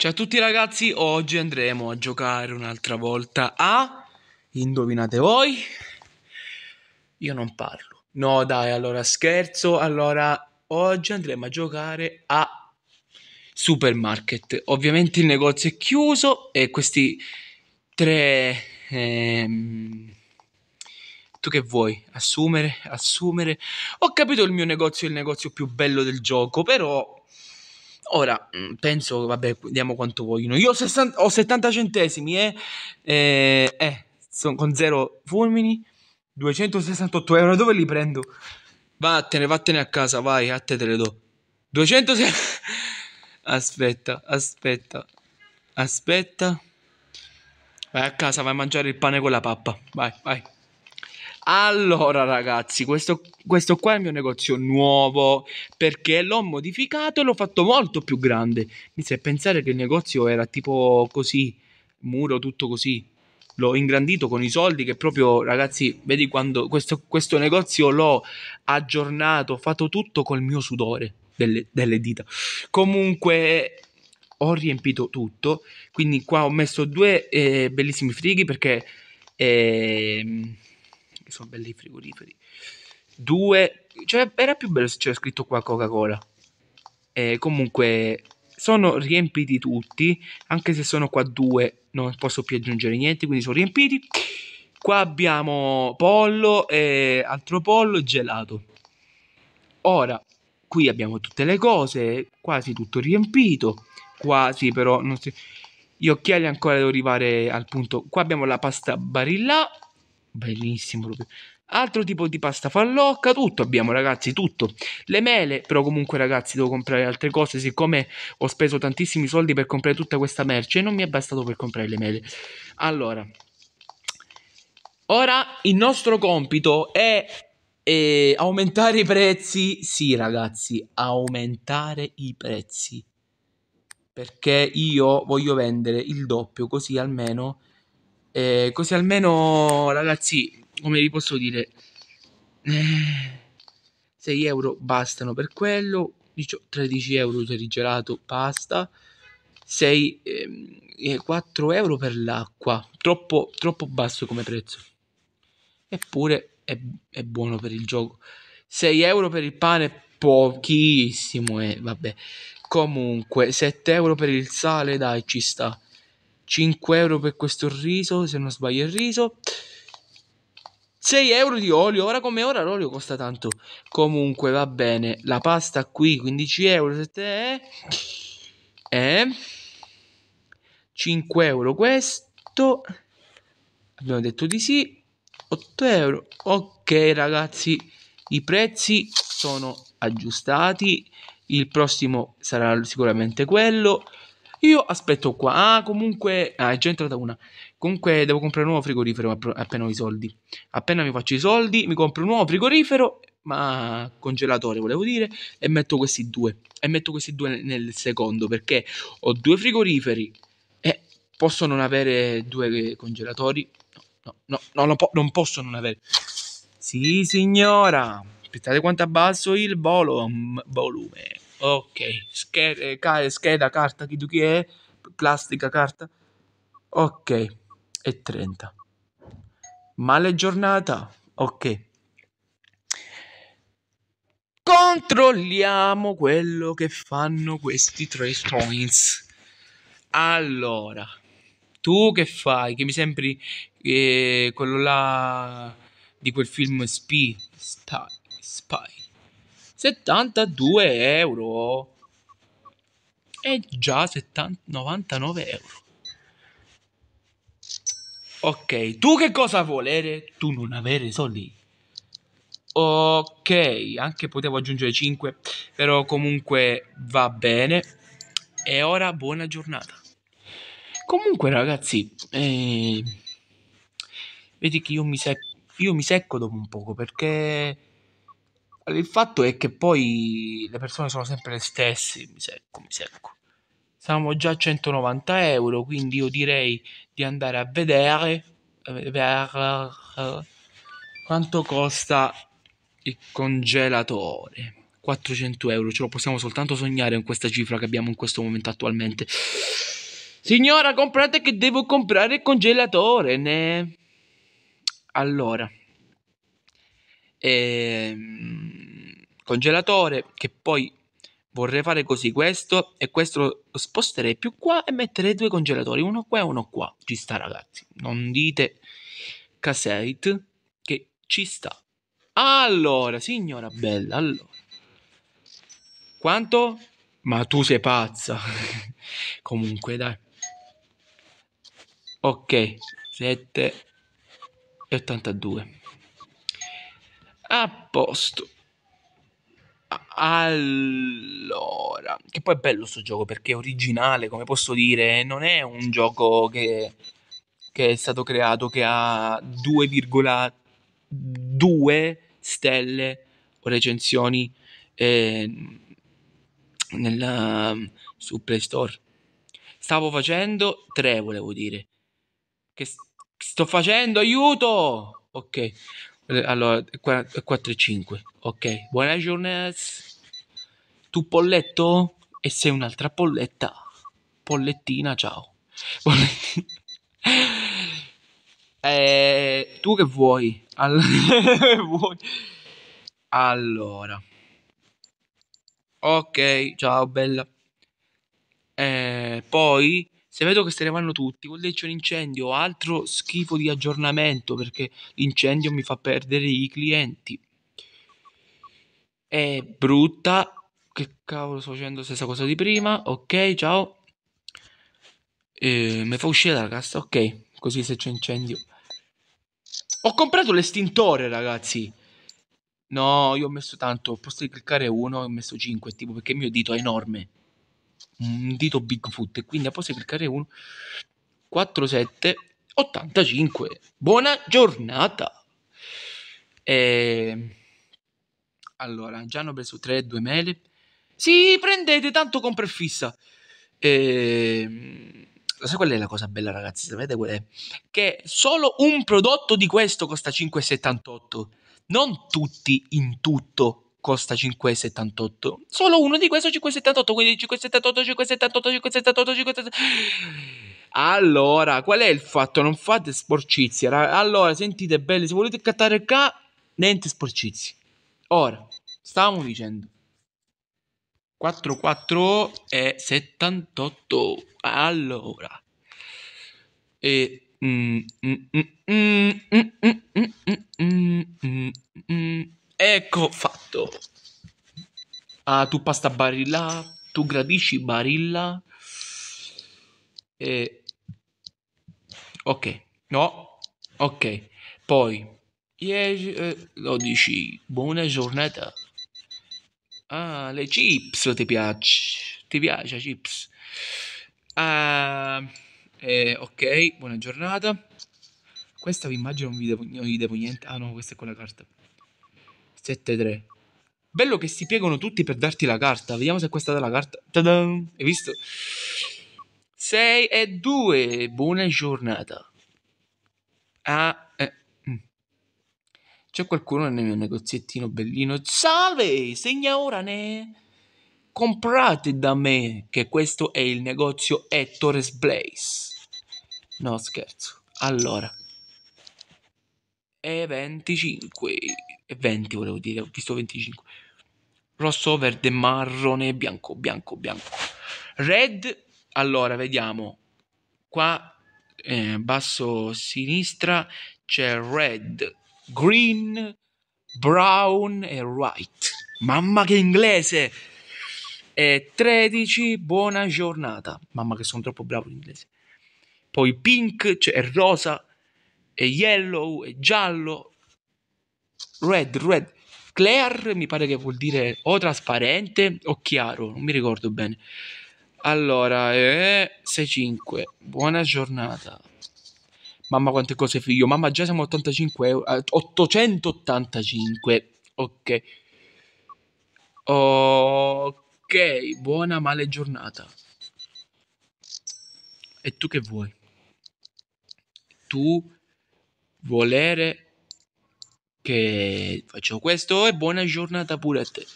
Ciao a tutti ragazzi, oggi andremo a giocare un'altra volta a... Indovinate voi? Io non parlo. No dai, allora scherzo, allora oggi andremo a giocare a Supermarket. Ovviamente il negozio è chiuso e questi tre... Ehm... Tu che vuoi? Assumere? Assumere? Ho capito il mio negozio è il negozio più bello del gioco, però Ora, mm, penso, vabbè, diamo quanto vogliono. Io ho, 60, ho 70 centesimi e... Eh, eh, eh sono con zero fulmini, 268 euro, dove li prendo? Vattene, vattene a casa, vai, a te te le do. 260... Aspetta, aspetta, aspetta. Vai a casa, vai a mangiare il pane con la pappa. Vai, vai. Allora ragazzi, questo, questo, qua è il mio negozio nuovo perché l'ho modificato e l'ho fatto molto più grande. Mi sa pensare che il negozio era tipo così, muro tutto così. L'ho ingrandito con i soldi che proprio, ragazzi, vedi quando questo, questo negozio l'ho aggiornato, ho fatto tutto col mio sudore delle, delle dita. Comunque ho riempito tutto, quindi qua ho messo due eh, bellissimi frighi perché... Eh, che sono belli i frigoriferi. Due, cioè era più bello se c'era scritto qua Coca-Cola. Eh, comunque sono riempiti tutti, anche se sono qua due non posso più aggiungere niente, quindi sono riempiti. Qua abbiamo pollo e altro pollo e gelato. Ora, qui abbiamo tutte le cose, quasi tutto riempito, quasi però non si... Gli occhiali ancora devo arrivare al punto. Qua abbiamo la pasta barilla Benissimo. Proprio. Altro tipo di pasta fallocca, tutto abbiamo ragazzi, tutto. Le mele, però comunque ragazzi devo comprare altre cose, siccome ho speso tantissimi soldi per comprare tutta questa merce e non mi è bastato per comprare le mele. Allora, ora il nostro compito è eh, aumentare i prezzi. Sì ragazzi, aumentare i prezzi. Perché io voglio vendere il doppio, così almeno eh, così almeno, ragazzi, come vi posso dire, eh, 6 euro bastano per quello, 13 euro gelato pasta, 6, ehm, eh, 4 euro per l'acqua, troppo, troppo basso come prezzo. Eppure è, è buono per il gioco. 6 euro per il pane, pochissimo, eh, vabbè. Comunque, 7 euro per il sale, dai, ci sta. 5 euro per questo riso, se non sbaglio il riso. 6 euro di olio, ora come ora l'olio costa tanto. Comunque va bene, la pasta qui 15 euro, 7 è... è 5 euro questo. Abbiamo detto di sì. 8 euro. Ok ragazzi, i prezzi sono aggiustati. Il prossimo sarà sicuramente quello. Io aspetto qua. Ah, comunque. Ah, è già entrata una. Comunque, devo comprare un nuovo frigorifero appena ho i soldi. Appena mi faccio i soldi, mi compro un nuovo frigorifero. Ma congelatore, volevo dire. E metto questi due. E metto questi due nel secondo perché ho due frigoriferi. E posso non avere due congelatori? No, no, no, no non posso non avere. Sì, signora. Aspettate quanto abbasso il volo, volume. Ok, scheda, eh, eh, scheda carta, chi tu chi è? Plastica, carta. Ok, e 30. Male giornata? Ok. Controlliamo quello che fanno questi tre points. Allora, tu che fai? Che mi sembri eh, quello là di quel film Spy. Spy. Spy. 72 euro. È già 70, 99 euro. Ok, tu che cosa volere? Tu non avere soldi. Ok, anche potevo aggiungere 5, però comunque va bene. E ora buona giornata. Comunque ragazzi, eh, vedi che io mi, sec- io mi secco dopo un poco perché il fatto è che poi le persone sono sempre le stesse, mi secco, mi secco. Siamo già a 190 euro, quindi io direi di andare a vedere per, uh, quanto costa il congelatore. 400 euro, ce lo possiamo soltanto sognare con questa cifra che abbiamo in questo momento attualmente. Signora, comprate che devo comprare il congelatore. Ne... Allora, ehm, congelatore che poi vorrei fare così questo e questo lo sposterei più qua e mettere due congelatori, uno qua e uno qua. Ci sta ragazzi, non dite casate che ci sta. Allora, signora bella, allora. Quanto? Ma tu sei pazza. Comunque, dai. Ok, 7 e 82. A posto. Allora, che poi è bello questo gioco perché è originale, come posso dire, non è un gioco che, che è stato creato che ha 2,2 stelle o recensioni eh, nella, su Play Store. Stavo facendo 3, volevo dire. Che sto facendo? Aiuto! Ok, eh, allora, 4 e 5. Ok, buona giornata. Tu polletto e sei un'altra polletta. Pollettina, ciao. Pollettina. Eh, tu che vuoi? Allora. Ok, ciao bella. Eh, poi se vedo che se ne vanno tutti, quando c'è un incendio altro schifo di aggiornamento perché l'incendio mi fa perdere i clienti. È brutta. Che cavolo sto facendo stessa cosa di prima? Ok, ciao. Eh, mi fa uscire dalla cassa, ok, così se c'è incendio. Ho comprato l'estintore, ragazzi. No, io ho messo tanto, al posto di cliccare 1 ho messo 5, tipo perché il mio dito è enorme un dito Bigfoot e quindi posso cliccare 1 47 85 buona giornata e... Ehm, allora già hanno preso 3 2 mele sì prendete tanto compra e fissa e... Ehm, sai qual è la cosa bella ragazzi sapete qual è che solo un prodotto di questo costa 5,78 non tutti in tutto costa 5,78. Solo uno di questo 5,78, quindi 5,78, 5,78, 5,78, 5,78. Allora, qual è il fatto? Non fate sporcizia. Allora, sentite bene, se volete cattare qua, niente sporcizia. Ora, stavamo dicendo 44 e 78. Allora. E mm, mm, mm, Ecco fatto. Ah, tu pasta barilla, tu gradisci barilla. E... Eh, ok, no, ok. Poi, 10, 12, eh, buona giornata. Ah, le chips ti piace? Ti piace chips? Ah, eh, ok, buona giornata. Questa vi immagino non vi devo, non vi devo niente. Ah no, questa è quella carta. 7 Bello che si piegano tutti per darti la carta. Vediamo se questa è la della carta. Tadam! Hai visto? 6 e 2. Buona giornata. Ah, eh. C'è qualcuno nel mio negoziettino bellino. Salve, segna ora, ne. Comprate da me che questo è il negozio Ettores Blaze. No, scherzo. Allora. E 25. 20 volevo dire, ho visto 25. Rosso, verde, marrone, bianco, bianco, bianco. Red, allora vediamo, qua eh, basso sinistra c'è red, green, brown e white. Mamma che inglese! E 13, buona giornata. Mamma che sono troppo bravo in inglese. Poi pink, c'è cioè rosa, e yellow, e giallo, Red, red. Clear mi pare che vuol dire o trasparente o chiaro, non mi ricordo bene. Allora, eh, 6-5, buona giornata. Mamma quante cose figlio, mamma già siamo 85 euro, 885, ok. Ok, buona male giornata. E tu che vuoi? Tu volere che facciamo questo e buona giornata pure a te.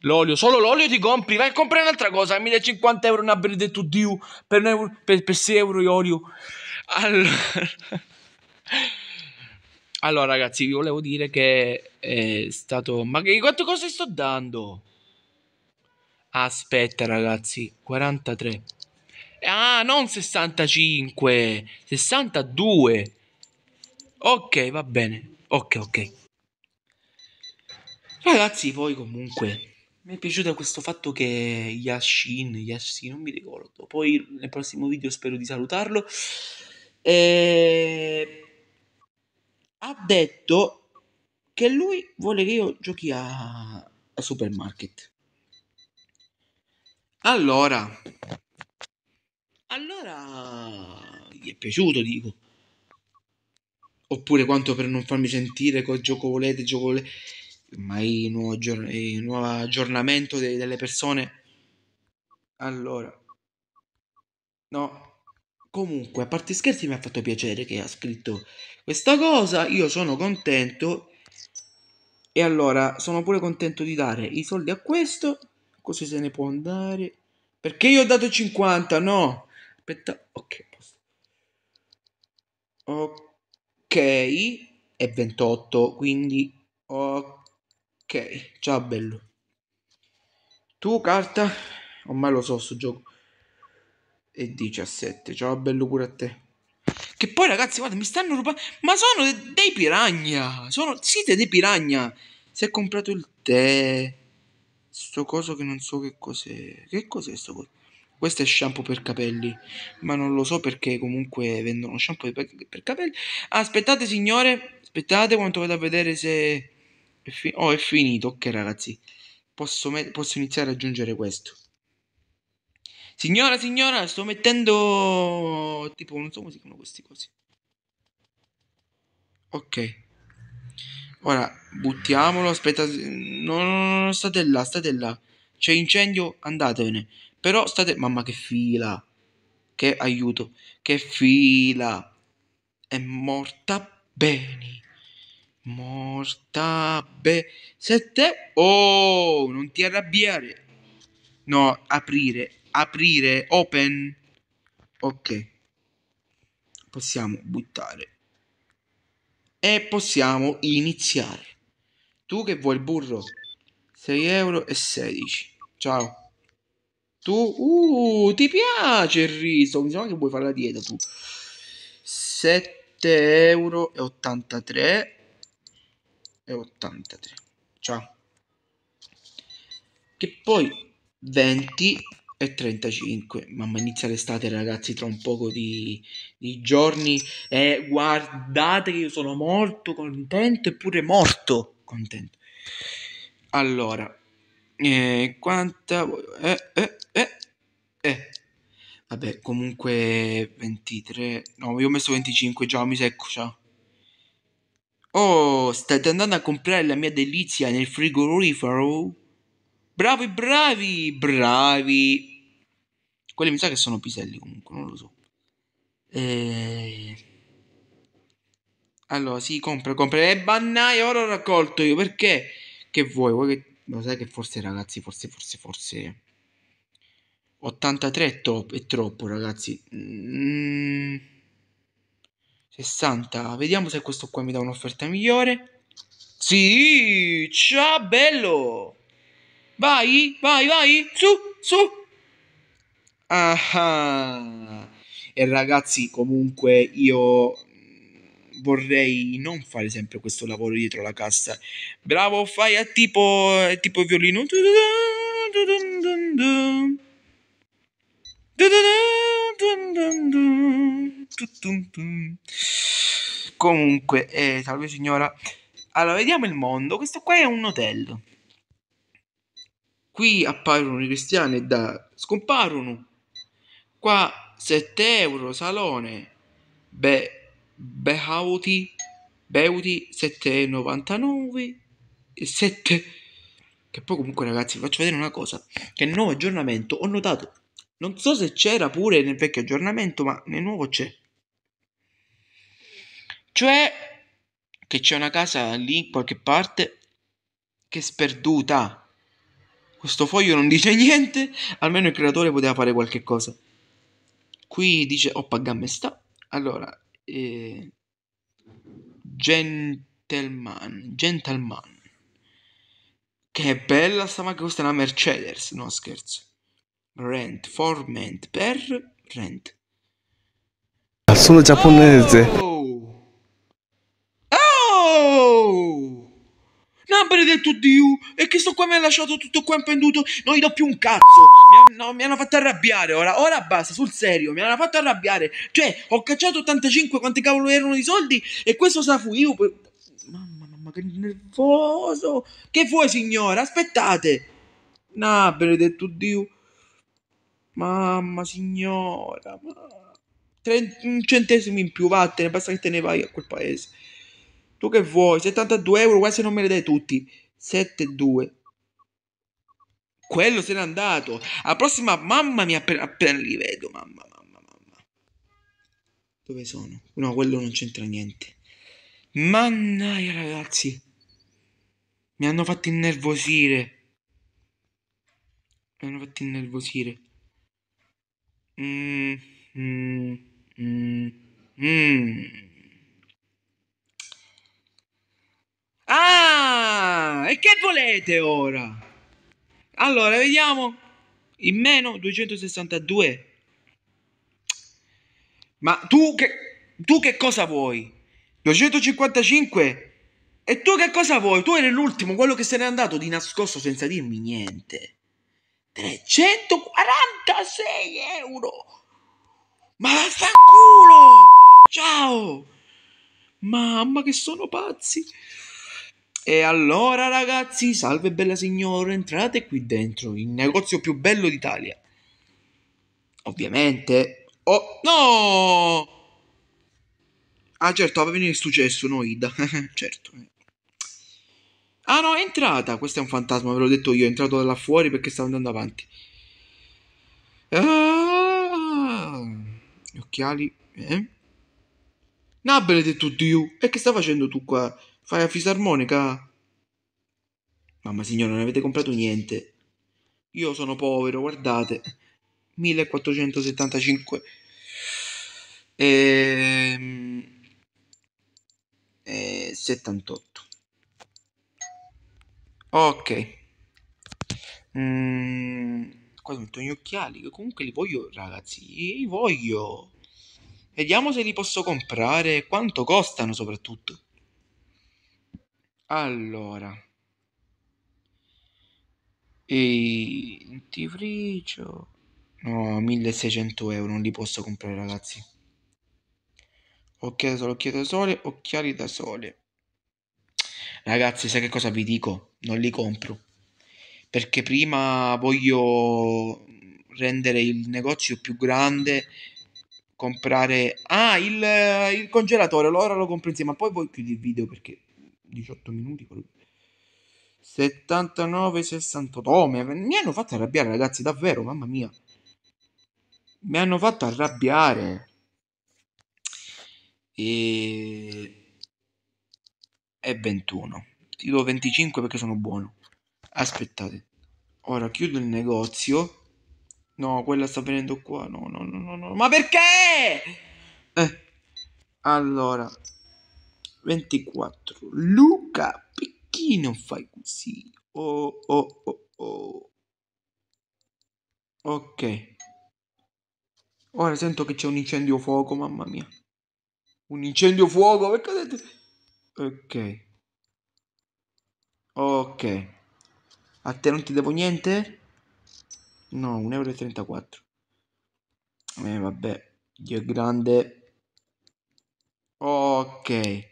L'olio, solo l'olio ti compri, vai a comprare un'altra cosa, 1050 euro una benedetto Dio, per, euro, per, per 6 euro di olio. Allora... allora ragazzi, vi volevo dire che è stato... Ma che quante cose sto dando? Aspetta ragazzi, 43. Ah, non 65, 62. Ok, va bene. Ok, ok. Ragazzi, poi comunque mi è piaciuto questo fatto che Yashin, Yashin, non mi ricordo. Poi nel prossimo video spero di salutarlo. E... Eh, ha detto che lui vuole che io giochi a, a supermarket. Allora, allora gli è piaciuto, dico. Oppure quanto per non farmi sentire che gioco volete, gioco volete mai nuovo, nuovo aggiornamento de- delle persone. Allora, no. Comunque, a parte scherzi, mi ha fatto piacere che ha scritto questa cosa. Io sono contento. E allora, sono pure contento di dare i soldi a questo. Così se ne può andare. Perché io ho dato 50, no? Aspetta, ok. Ok, e 28, quindi ok. Ok, ciao bello. Tu carta? Ormai lo so sto gioco. E 17, ciao bello pure a te. Che poi ragazzi, guarda, mi stanno rubando... Ma sono de- dei piragna! Sono... Siete dei piragna! Si è comprato il tè... Sto coso che non so che cos'è... Che cos'è sto coso? Questo è shampoo per capelli, ma non lo so perché comunque vendono shampoo per, per capelli. Aspettate signore, aspettate quanto vado a vedere se è oh, è finito. Ok, ragazzi. Posso, posso iniziare a aggiungere questo. Signora, signora, sto mettendo... Tipo, non so come si chiamano questi cosi. Ok. Ora, buttiamolo. Aspetta. No, no, no, state là, state là. C'è incendio, andatevene. Però state... Mamma, che fila. Che aiuto. Che fila. È morta bene. Morta be... Sette... Oh, non ti arrabbiare. No, aprire. Aprire. Open. Ok. Possiamo buttare. E possiamo iniziare. Tu che vuoi il burro? 6 euro e 16. Ciao. Tu... Uh, ti piace il riso. Mi sa che vuoi fare la dieta tu. 7 euro e 83 e 83 ciao che poi 20 e 35 mamma inizia l'estate ragazzi tra un poco di, di giorni e eh, guardate che io sono molto contento eppure morto contento allora eh, quanta eh, eh, eh, eh. vabbè comunque 23 no io ho messo 25 già mi secco ciao Oh, state andando a comprare la mia delizia nel frigorifero? Bravi, bravi, bravi. Quelli mi sa che sono piselli comunque, non lo so. Eh... Allora, si sì, compra, compra. E eh, bannaio, ora ho raccolto io, perché? Che vuoi? Vuoi che... Lo sai che forse, ragazzi, forse, forse, forse... 83 è, top, è troppo, ragazzi. Mmm... 60. Vediamo se questo qua mi dà un'offerta migliore. Sì, ciao bello. Vai, vai, vai, su, su. Ah. E ragazzi, comunque io vorrei non fare sempre questo lavoro dietro la cassa. Bravo, fai a tipo, tipo violino. Du -du -du Comunque, eh, salve signora. Allora, vediamo il mondo. Questo qua è un hotel. Qui appaiono i cristiani e da... scomparono. Qua 7 euro, salone. Beh, Beauty, Beauty 7,99 e 7 che poi comunque ragazzi vi faccio vedere una cosa che il nuovo aggiornamento ho notato non so se c'era pure nel vecchio aggiornamento, ma nel nuovo c'è. Cioè che c'è una casa lì in qualche parte che è sperduta. Questo foglio non dice niente, almeno il creatore poteva fare qualche cosa. Qui dice oppa gamme sta. Allora, eh, gentleman, gentleman. Che bella sta macchina, questa è una Mercedes, no scherzo rent for rent per rent. Sono giapponese. Oh! Oh! No, benedetto Dio! E che sto qua mi ha lasciato tutto qua impenduto? Non gli do più un cazzo! Mi, ha, no, mi hanno fatto arrabbiare ora, ora basta, sul serio, mi hanno fatto arrabbiare. Cioè, ho cacciato 85, quanti cavolo erano i soldi, e questo sa fu io. Mamma, mamma, che nervoso! Che vuoi, signora? Aspettate! No, benedetto Dio! Mamma signora, ma... un centesimo in più, vattene, basta che te ne vai a quel paese. Tu che vuoi? 72 euro, quasi non me le dai tutti. 7,2. Quello se n'è andato. Alla prossima, mamma mia, appena, appena li vedo, mamma, mamma, mamma. Dove sono? No, quello non c'entra niente. Mannaia, ragazzi. Mi hanno fatto innervosire. Mi hanno fatto innervosire. Mm, mm, mm, mm, ah, e che volete ora? Allora, vediamo. In meno 262. Ma tu che, tu che cosa vuoi? 255? E tu che cosa vuoi? Tu eri l'ultimo, quello che se n'è andato di nascosto senza dirmi niente. 346 euro! Ma vaffanculo! Ciao! Mamma che sono pazzi! E allora ragazzi, salve bella signora, entrate qui dentro, il negozio più bello d'Italia. Ovviamente... Oh, no! Ah certo, va aveva successo, no Ida, certo. Ah no, è entrata. Questo è un fantasma, ve l'ho detto io. È entrato da là fuori perché stavo andando avanti. Ah, gli occhiali. Eh? No, benedetto Dio. E che stai facendo tu qua? Fai la fisarmonica? Mamma signora, non avete comprato niente. Io sono povero, guardate. 1475. E... e 78. Ok. Mm, qua ho metto gli occhiali. Che comunque li voglio, ragazzi. Li voglio. Vediamo se li posso comprare. Quanto costano, soprattutto. Allora. E Antifricio. No, 1600 euro. Non li posso comprare, ragazzi. Occhiali da occhiali da sole, occhiali da sole. Ragazzi, sai che cosa vi dico? Non li compro. Perché prima voglio rendere il negozio più grande, comprare... Ah, il, il congelatore, allora lo compro insieme, ma poi voi chiudi il video perché 18 minuti... 79,68. Oh, mi hanno fatto arrabbiare, ragazzi, davvero, mamma mia. Mi hanno fatto arrabbiare. E e 21. Ti do 25 perché sono buono. Aspettate. Ora chiudo il negozio. No, quella sta venendo qua. No, no, no, no, no. Ma perché? Eh. Allora. 24. Luca, perché non fai così? Oh, oh, oh, oh. Ok. Ora sento che c'è un incendio fuoco, mamma mia. Un incendio fuoco, perché... Ok. Ok. A te non ti devo niente? No, 1,34 euro. Eh vabbè, Dio grande. Ok.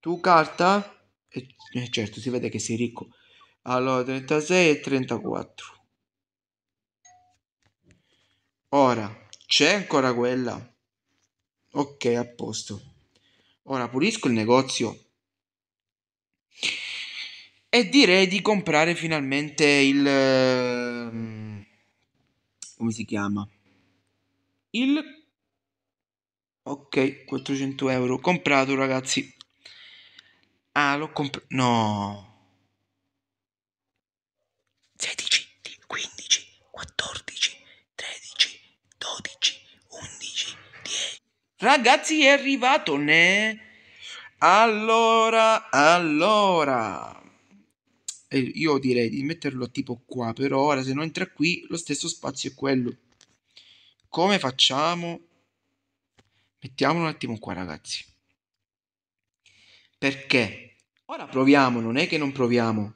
Tu carta? Eh, eh, certo, si vede che sei ricco. Allora, 36 e 34. Ora, c'è ancora quella? Ok, a posto. Ora pulisco il negozio. E direi di comprare finalmente il... Ehm, come si chiama? Il... Ok, 400 euro. Comprato ragazzi. Ah, l'ho comprato. No. Ragazzi, è arrivato, ne? Allora, allora. Io direi di metterlo tipo qua, però ora se non entra qui, lo stesso spazio è quello. Come facciamo? Mettiamolo un attimo qua, ragazzi. Perché? Ora proviamo, non è che non proviamo.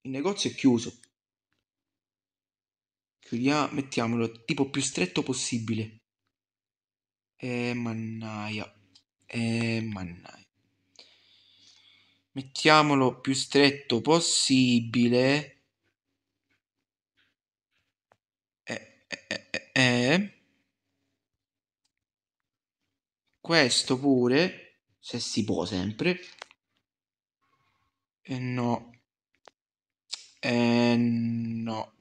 Il negozio è chiuso. Chiudiamo, mettiamolo tipo più stretto possibile. E mannaia. E mannaia. Mettiamolo più stretto possibile. E, e, e, Questo pure, se si può sempre. E no. E no.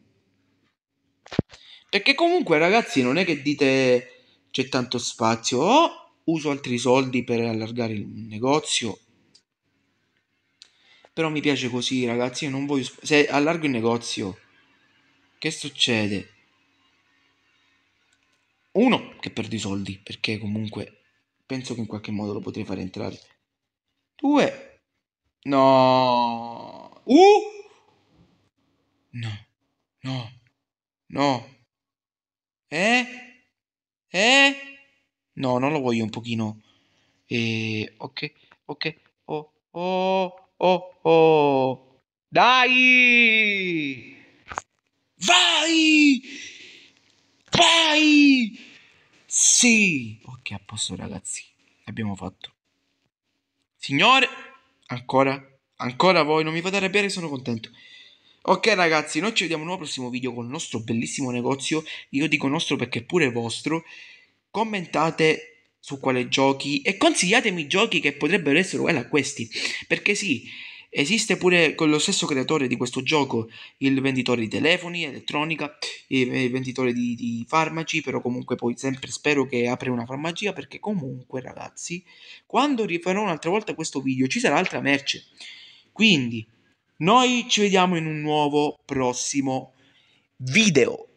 Perché comunque ragazzi non è che dite c'è tanto spazio o oh, uso altri soldi per allargare il negozio però mi piace così ragazzi io non voglio se allargo il negozio che succede uno che perdo i soldi perché comunque penso che in qualche modo lo potrei fare entrare due no uh no no no eh eh? No, non lo voglio un pochino. Eh, ok, ok. Oh, oh, oh, oh. Dai! Vai! Vai! Sì! Ok, a posto ragazzi. L'abbiamo fatto. Signore, ancora, ancora voi non mi fate arrabbiare, sono contento. Ok ragazzi, noi ci vediamo in prossimo video con il nostro bellissimo negozio, io dico nostro perché è pure vostro, commentate su quale giochi e consigliatemi giochi che potrebbero essere uguali a questi, perché sì, esiste pure con lo stesso creatore di questo gioco il venditore di telefoni, elettronica, il venditore di, di farmaci, però comunque poi sempre spero che apra una farmacia, perché comunque ragazzi, quando rifarò un'altra volta questo video ci sarà altra merce, quindi... Noi ci vediamo in un nuovo prossimo video.